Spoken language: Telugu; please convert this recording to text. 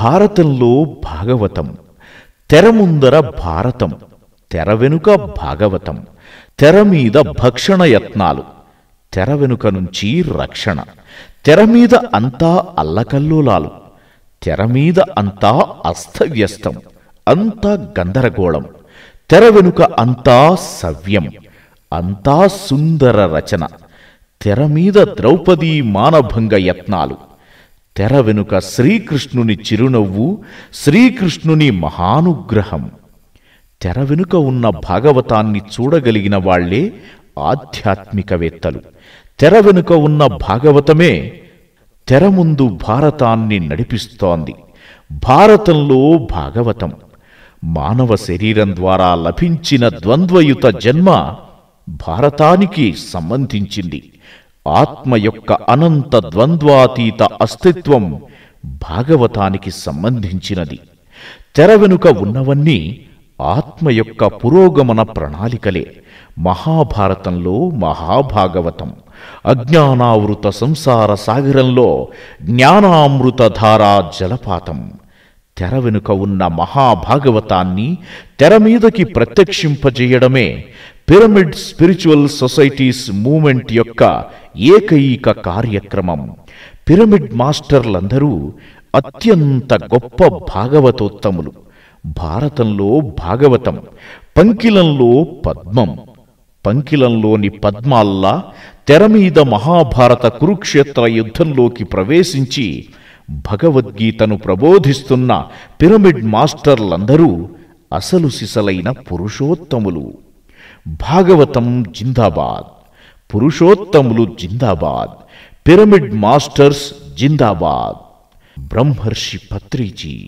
భారతంలో భాగవతం తెర ముందర భారతం తెర వెనుక భాగవతం తెర మీద భక్షణ యత్నాలు తెర వెనుక నుంచి రక్షణ తెర మీద అంతా అల్లకల్లోలాలు తెర మీద అంతా అస్తవ్యస్తం అంతా గందరగోళం తెర వెనుక అంతా సవ్యం అంతా సుందర రచన తెర మీద ద్రౌపదీ మానభంగ యత్నాలు తెర వెనుక శ్రీకృష్ణుని చిరునవ్వు శ్రీకృష్ణుని మహానుగ్రహం తెర వెనుక ఉన్న భాగవతాన్ని చూడగలిగిన వాళ్లే ఆధ్యాత్మికవేత్తలు తెర వెనుక ఉన్న భాగవతమే తెర ముందు భారతాన్ని నడిపిస్తోంది భారతంలో భాగవతం మానవ శరీరం ద్వారా లభించిన ద్వంద్వయుత జన్మ భారతానికి సంబంధించింది ఆత్మ యొక్క అనంత ద్వంద్వాతీత అస్తిత్వం భాగవతానికి సంబంధించినది తెర వెనుక ఉన్నవన్నీ ఆత్మ యొక్క పురోగమన ప్రణాళికలే మహాభారతంలో మహాభాగవతం అజ్ఞానావృత సంసార సాగరంలో జ్ఞానామృతధారా జలపాతం తెర వెనుక ఉన్న మహాభాగవతాన్ని తెర మీదకి ప్రత్యక్షింపజేయడమే పిరమిడ్ స్పిరిచువల్ సొసైటీస్ మూమెంట్ యొక్క ఏకైక కార్యక్రమం పిరమిడ్ మాస్టర్లందరూ అత్యంత గొప్ప భాగవతోత్తములు భారతంలో భాగవతం పంకిలంలో పద్మం పంకిలంలోని పద్మాల్లా తెరమీద మహాభారత కురుక్షేత్ర యుద్ధంలోకి ప్రవేశించి భగవద్గీతను ప్రబోధిస్తున్న పిరమిడ్ మాస్టర్లందరూ అసలు సిసలైన పురుషోత్తములు భాగవతం జిందాబాద్ పురుషోత్తములు జిందాబాద్ పిరమిడ్ మాస్టర్స్ జిందాబాద్ బ్రహ్మర్షి పత్రిజీ